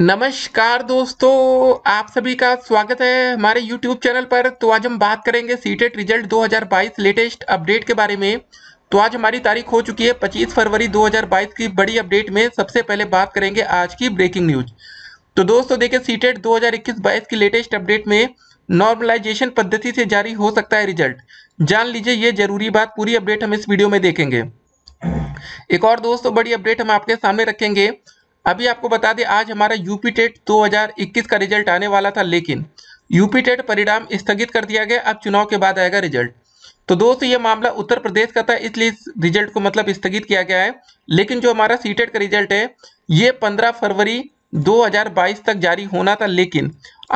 नमस्कार दोस्तों आप सभी का स्वागत है हमारे YouTube चैनल पर तो आज हम बात करेंगे सीटेट रिजल्ट 2022 लेटेस्ट अपडेट के बारे में तो आज हमारी तारीख हो चुकी है 25 फरवरी 2022 की बड़ी अपडेट में सबसे पहले बात करेंगे आज की ब्रेकिंग न्यूज तो दोस्तों देखिए सीटेट 2021-22 की लेटेस्ट अपडेट में नॉर्मलाइजेशन पद्धति से जारी हो सकता है रिजल्ट जान लीजिए ये जरूरी बात पूरी अपडेट हम इस वीडियो में देखेंगे एक और दोस्तों बड़ी अपडेट हम आपके सामने रखेंगे अभी आपको बता दें आज हमारा यूपी टेट 2021 का रिजल्ट आने वाला था लेकिन यूपी टेट परिणाम स्थगित कर दिया गया अब चुनाव के बाद आएगा रिजल्ट तो दोस्त ये मामला उत्तर प्रदेश का था इसलिए इस रिजल्ट को मतलब स्थगित किया गया है लेकिन जो हमारा सी का रिजल्ट है ये 15 फरवरी 2022 तक जारी होना था लेकिन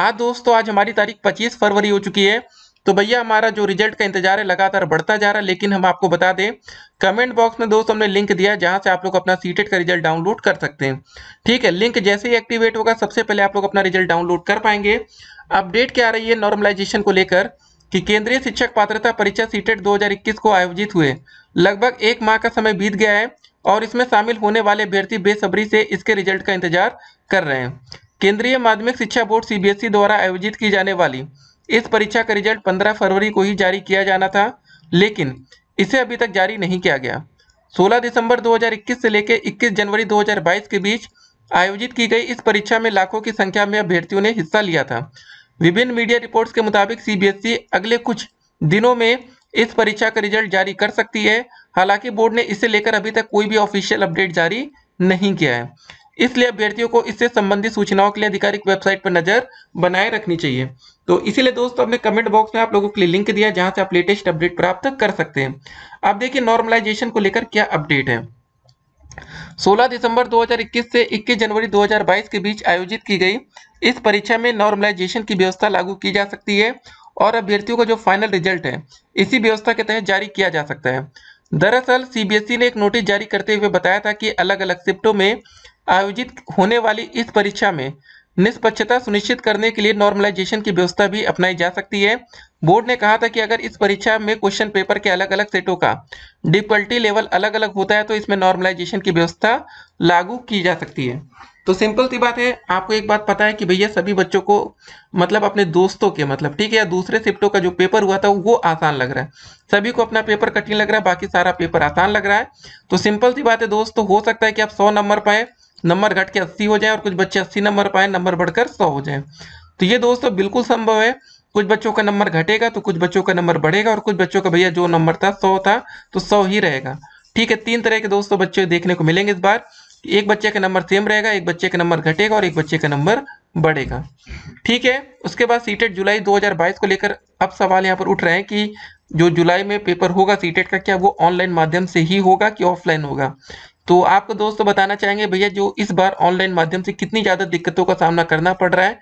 आज दोस्तों आज हमारी तारीख 25 फरवरी हो चुकी है तो भैया हमारा जो रिजल्ट का इंतजार है लगातार बढ़ता जा रहा है लेकिन हम आपको बता दें कमेंट बॉक्स में दोस्तों हमने लिंक दिया जहां से आप लोग अपना सीटेट e का रिजल्ट डाउनलोड कर सकते हैं ठीक है लिंक जैसे ही एक्टिवेट होगा सबसे पहले आप लोग अपना रिजल्ट डाउनलोड कर पाएंगे अपडेट क्या आ रही है नॉर्मलाइजेशन को लेकर कि केंद्रीय शिक्षक पात्रता परीक्षा e सीटेट 2021 को आयोजित हुए लगभग एक माह का समय बीत गया है और इसमें शामिल होने वाले अभ्यर्थी बेसब्री से इसके रिजल्ट का इंतजार कर रहे हैं केंद्रीय माध्यमिक शिक्षा बोर्ड सीबीएसई e द्वारा आयोजित की जाने वाली इस परीक्षा का रिजल्ट 15 फरवरी को ही जारी किया जाना था लेकिन इसे अभी तक जारी नहीं किया गया 16 दिसंबर 2021 से लेकर 21 जनवरी 2022 के बीच आयोजित की गई इस परीक्षा में लाखों की संख्या में अभ्यर्थियों ने हिस्सा लिया था विभिन्न मीडिया रिपोर्ट्स के मुताबिक सीबीएसई अगले कुछ दिनों में इस परीक्षा का रिजल्ट जारी कर सकती है हालांकि बोर्ड ने इसे लेकर अभी तक कोई भी ऑफिशियल अपडेट जारी नहीं किया है इसलिए अभ्यर्थियों को इससे संबंधित सूचनाओं के लिए आधिकारिक वेबसाइट पर नजर बनाए रखनी चाहिए तो इसीलिए दोस्तों हमने कमेंट बॉक्स में आप लोगों के लिए लिंक दिया जहां से आप लेटेस्ट अपडेट प्राप्त कर सकते हैं आप देखिए नॉर्मलाइजेशन को लेकर क्या अपडेट है 16 दिसंबर 2021 से 21 जनवरी 2022 के बीच आयोजित की गई इस परीक्षा में नॉर्मलाइजेशन की व्यवस्था लागू की जा सकती है और अभ्यर्थियों का जो फाइनल रिजल्ट है इसी व्यवस्था के तहत जारी किया जा सकता है दरअसल सीबीएसई e ने एक नोटिस जारी करते हुए बताया था कि अलग अलग शिफ्टों में आयोजित होने वाली इस परीक्षा में निष्पक्षता सुनिश्चित करने के लिए नॉर्मलाइजेशन की व्यवस्था भी अपनाई जा सकती है बोर्ड ने कहा था कि अगर इस परीक्षा में क्वेश्चन पेपर के अलग अलग सेटों का डिफिकल्टी लेवल अलग अलग होता है तो इसमें नॉर्मलाइजेशन की व्यवस्था लागू की जा सकती है तो सिंपल सी बात है आपको एक बात पता है कि भैया सभी बच्चों को मतलब अपने दोस्तों के मतलब ठीक है या दूसरे शिफ्टों का जो पेपर हुआ था वो आसान लग रहा है सभी को अपना पेपर कठिन लग रहा है बाकी सारा पेपर आसान लग रहा है तो सिंपल सी बात है दोस्तों हो सकता है कि आप सौ नंबर पाए नंबर घट के अस्सी हो जाए और कुछ बच्चे अस्सी नंबर पाए नंबर बढ़कर सौ हो जाए तो ये दोस्तों बिल्कुल संभव है कुछ बच्चों का नंबर घटेगा तो कुछ बच्चों का नंबर बढ़ेगा और कुछ बच्चों का भैया जो नंबर था सौ था तो सौ ही रहेगा ठीक है तीन तरह के दोस्तों बच्चे देखने को मिलेंगे इस बार एक बच्चे का नंबर सेम रहेगा एक बच्चे का नंबर घटेगा और एक बच्चे का नंबर बढ़ेगा ठीक है उसके बाद सीटेट जुलाई 2022 को लेकर अब सवाल यहाँ पर उठ रहे हैं कि जो जुलाई में पेपर होगा सीटेट का क्या वो ऑनलाइन माध्यम से ही होगा कि ऑफलाइन होगा तो आपको दोस्तों बताना चाहेंगे भैया जो इस बार ऑनलाइन माध्यम से कितनी ज़्यादा दिक्कतों का सामना करना पड़ रहा है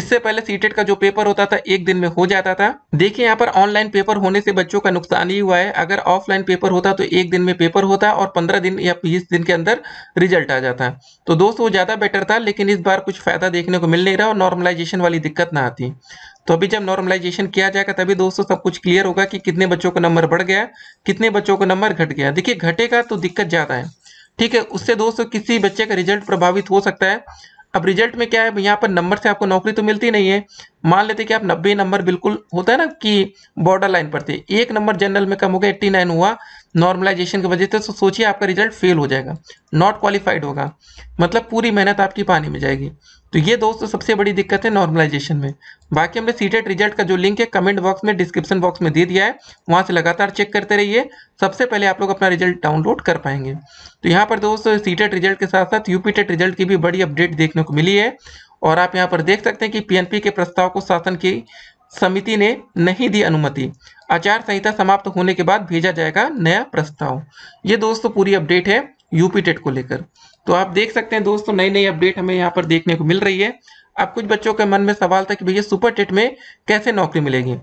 इससे पहले सीटेट e का जो पेपर होता था एक दिन में हो जाता था देखिए यहाँ पर ऑनलाइन पेपर होने से बच्चों का नुकसान ही हुआ है अगर ऑफलाइन पेपर होता तो एक दिन में पेपर होता और पंद्रह दिन या बीस दिन के अंदर रिजल्ट आ जाता तो दोस्तों वो ज़्यादा बेटर था लेकिन इस बार कुछ फायदा देखने को मिल नहीं रहा और नॉर्मलाइजेशन वाली दिक्कत ना आती तो अभी जब नॉर्मलाइजेशन किया जाएगा तभी दोस्तों सब कुछ क्लियर होगा कि कितने बच्चों का नंबर बढ़ गया कितने बच्चों का नंबर घट गया देखिए घटेगा तो दिक्कत ज़्यादा है ठीक है उससे दोस्तों किसी बच्चे का रिजल्ट प्रभावित हो सकता है अब रिजल्ट में क्या है यहाँ पर नंबर से आपको नौकरी तो मिलती नहीं है मान लेते कि आप नब्बे नंबर बिल्कुल होता है ना कि बॉर्डर लाइन पर थे एक नंबर जनरल में कम हो गया एट्टी हुआ नॉर्मलाइजेशन की वजह से तो सोचिए आपका रिजल्ट फेल हो जाएगा नॉट क्वालिफाइड होगा मतलब पूरी मेहनत आपकी पानी में जाएगी तो ये दोस्तों सबसे बड़ी दिक्कत है नॉर्मलाइजेशन में बाकी हमने सीटेट रिजल्ट का जो लिंक है कमेंट बॉक्स में डिस्क्रिप्शन बॉक्स में दे दिया है वहाँ से लगातार चेक करते रहिए सबसे पहले आप लोग अपना रिजल्ट डाउनलोड कर पाएंगे तो यहाँ पर दोस्तों सीटेट रिजल्ट के साथ साथ यूपी रिजल्ट की भी बड़ी अपडेट देखने को मिली है और आप यहाँ पर देख सकते हैं कि पीएनपी के प्रस्ताव को शासन की समिति ने नहीं दी अनुमति आचार संहिता समाप्त होने के बाद भेजा जाएगा नया प्रस्ताव ये दोस्तों पूरी अपडेट है यूपी टेट को लेकर तो आप देख सकते हैं दोस्तों नई नई अपडेट हमें यहाँ पर देखने को मिल रही है अब कुछ बच्चों के मन में सवाल था कि भैया सुपर टेट में कैसे नौकरी मिलेगी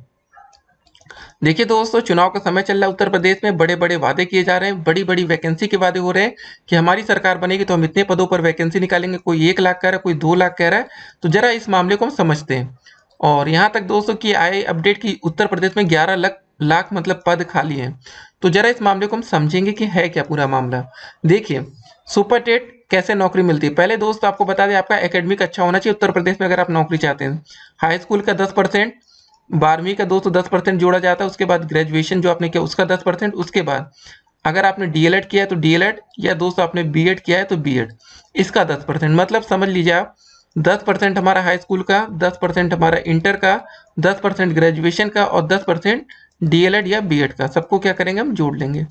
देखिए दोस्तों चुनाव का समय चल रहा है उत्तर प्रदेश में बड़े बड़े वादे किए जा रहे हैं बड़ी बड़ी वैकेंसी के वादे हो रहे हैं कि हमारी सरकार बनेगी तो हम इतने पदों पर वैकेंसी निकालेंगे कोई एक लाख कह रहा है कोई दो लाख कह रहा है तो जरा इस मामले को हम समझते हैं और यहाँ तक दोस्तों की आए अपडेट की उत्तर प्रदेश में ग्यारह लाख लाख मतलब पद खाली हैं तो जरा इस मामले को हम समझेंगे कि है क्या पूरा मामला देखिए सुपर टेट कैसे नौकरी मिलती है पहले दोस्त आपको बता दें आपका एकेडमिक अच्छा होना चाहिए उत्तर प्रदेश में अगर आप नौकरी चाहते हैं हाई स्कूल का दस परसेंट बारहवीं का दोस्तों दस परसेंट जोड़ा जाता है उसके बाद ग्रेजुएशन जो आपने किया उसका दस परसेंट उसके बाद अगर आपने डीएलएड किया है तो डीएलएड या दोस्तों आपने बीएड किया है तो बीएड इसका दस परसेंट मतलब समझ लीजिए आप दस परसेंट हमारा हाई स्कूल का दस परसेंट हमारा इंटर का दस परसेंट ग्रेजुएशन का और दस परसेंट डी या बी का सबको क्या करेंगे हम जोड़ लेंगे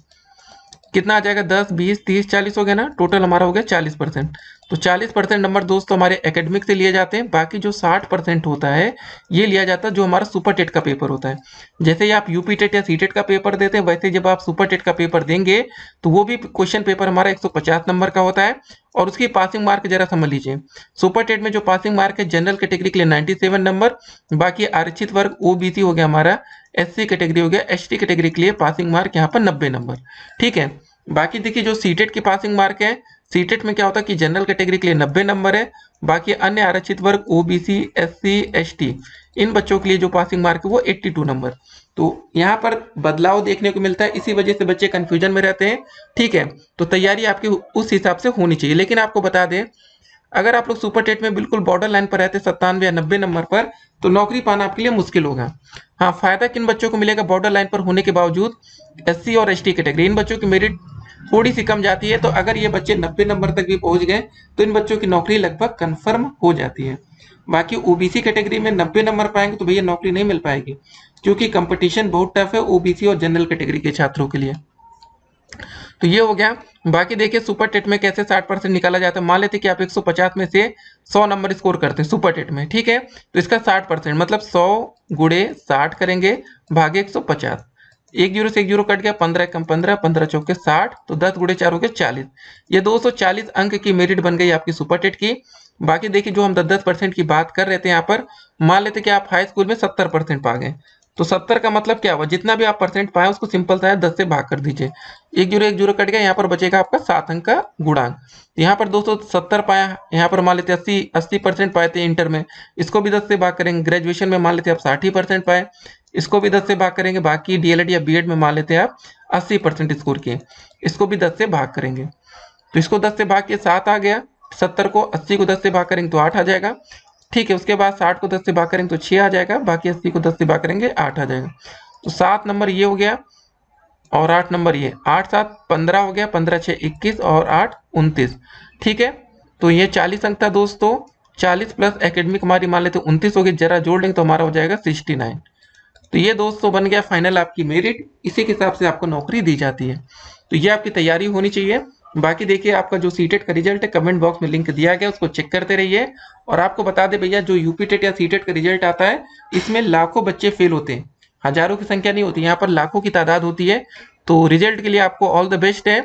कितना आ जाएगा दस बीस तीस चालीस हो गया ना टोटल हमारा हो गया चालीस परसेंट तो 40 परसेंट नंबर दोस्तों तो हमारे एकेडमिक से लिए जाते हैं बाकी जो 60 परसेंट होता है ये लिया जाता है जो हमारा सुपर टेट का पेपर होता है जैसे ही आप यूपी टेट या सी टेट का पेपर देते हैं वैसे जब आप सुपर टेट का पेपर देंगे तो वो भी क्वेश्चन पेपर हमारा 150 नंबर का होता है और उसकी पासिंग मार्क जरा समझ लीजिए सुपर टेट में जो पासिंग मार्क है जनरल कैटेगरी के लिए नाइन्टी नंबर बाकी आरक्षित वर्ग ओबीसी हो गया हमारा एस कैटेगरी हो गया एस कैटेगरी के लिए पासिंग मार्क यहाँ पर नब्बे नंबर ठीक है बाकी देखिए जो सीटेट की पासिंग मार्क है सीटेट में क्या होता है कि जनरल कैटेगरी के लिए नब्बे नंबर है बाकी अन्य आरक्षित वर्ग O B C S C S T इन बच्चों के लिए जो पासिंग मार्क है वो 82 नंबर तो यहाँ पर बदलाव देखने को मिलता है इसी वजह से बच्चे कन्फ्यूजन में रहते हैं ठीक है तो तैयारी आपकी उस हिसाब से होनी चाहिए लेकिन आपको बता दें अगर आप लोग सुपर टेट में बिल्कुल बॉर्डर लाइन पर रहते हैं सत्तानवे या नब्बे नंबर पर तो नौकरी पाना आपके लिए मुश्किल होगा हाँ फायदा किन बच्चों को मिलेगा बॉर्डर लाइन पर होने के बावजूद एससी और एसटी कैटेगरी इन बच्चों की मेरिट थोड़ी सी कम जाती है तो अगर ये बच्चे नब्बे नंबर तक भी पहुंच गए तो इन बच्चों की नौकरी लगभग कंफर्म हो जाती है बाकी ओबीसी कैटेगरी में नब्बे नंबर पाएंगे तो भैया नौकरी नहीं मिल पाएगी क्योंकि कंपटीशन बहुत टफ है ओबीसी और जनरल कैटेगरी के छात्रों के लिए तो ये हो गया बाकी देखिए सुपर टेट में कैसे 60 परसेंट निकाला जाता है मान लेते कि आप 150 में से 100 नंबर स्कोर करते हैं सुपर टेट में ठीक है तो इसका 60 परसेंट मतलब 100 गुड़े 60 करेंगे भागे 150 एक जीरो से एक जीरो कट गया पंद्रह कम पंद्रह पंद्रह चौके साठ तो दस गुड़े चार हो गए चालीस ये दो सौ चालीस अंक की मेरिट बन गई आपकी सुपर टेट की बाकी देखिए जो हम दस दस परसेंट की बात कर रहे थे यहाँ पर मान लेते कि आप हाई स्कूल में सत्तर परसेंट पा गए तो सत्तर का मतलब क्या हुआ जितना भी आप परसेंट पाए उसको सिंपल सा दस से भाग कर दीजिए एक जीरो एक जीरो कट गया यहाँ पर बचेगा आपका सात अंक का गुणांक यहाँ पर दो सौ सत्तर पाया यहाँ पर मान लेते अस्सी अस्सी परसेंट पाए थे इंटर में इसको भी दस से भाग करेंगे ग्रेजुएशन में मान लेते आप साठ ही परसेंट पाए इसको भी दस से भाग करेंगे बाकी डीएलएड e या बीएड में मान लेते हैं आप अस्सी परसेंट स्कोर किए इसको भी दस से भाग करेंगे तो इसको दस से भाग के सात आ गया सत्तर को अस्सी को दस से भाग करेंगे तो आठ आ जाएगा ठीक है उसके बाद साठ को दस से भाग करेंगे तो छः आ जाएगा बाकी अस्सी को दस से भाग करेंगे आठ आ जाएगा तो सात नंबर ये हो गया और आठ नंबर ये आठ सात पंद्रह हो गया पंद्रह छः इक्कीस और आठ उनतीस ठीक है तो ये चालीस अंक था दोस्तों चालीस प्लस एकेडमिक हमारी मान लेते उनतीस हो गई जरा जोड़ लेंगे तो हमारा हो जाएगा सिक्सटी नाइन तो ये दोस्तों बन गया फाइनल आपकी मेरिट इसी के हिसाब से आपको नौकरी दी जाती है तो ये आपकी तैयारी होनी चाहिए बाकी देखिए आपका जो सी टेट का रिजल्ट है कमेंट बॉक्स में लिंक दिया गया उसको चेक करते रहिए और आपको बता दे भैया जो यूपी टेट या सी टेट का रिजल्ट आता है इसमें लाखों बच्चे फेल होते हैं हजारों की संख्या नहीं होती यहाँ पर लाखों की तादाद होती है तो रिजल्ट के लिए आपको ऑल द बेस्ट है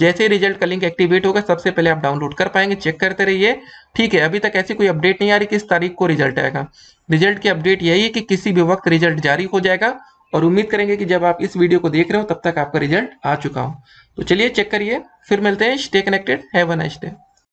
जैसे ही रिजल्ट का लिंक एक्टिवेट होगा सबसे पहले आप डाउनलोड कर पाएंगे चेक करते रहिए ठीक है अभी तक ऐसी कोई अपडेट नहीं आ रही किस तारीख को रिजल्ट आएगा रिजल्ट की अपडेट यही है कि किसी भी वक्त रिजल्ट जारी हो जाएगा और उम्मीद करेंगे कि जब आप इस वीडियो को देख रहे हो तब तक आपका रिजल्ट आ चुका हो तो चलिए चेक करिए फिर मिलते हैं स्टे कनेक्टेड है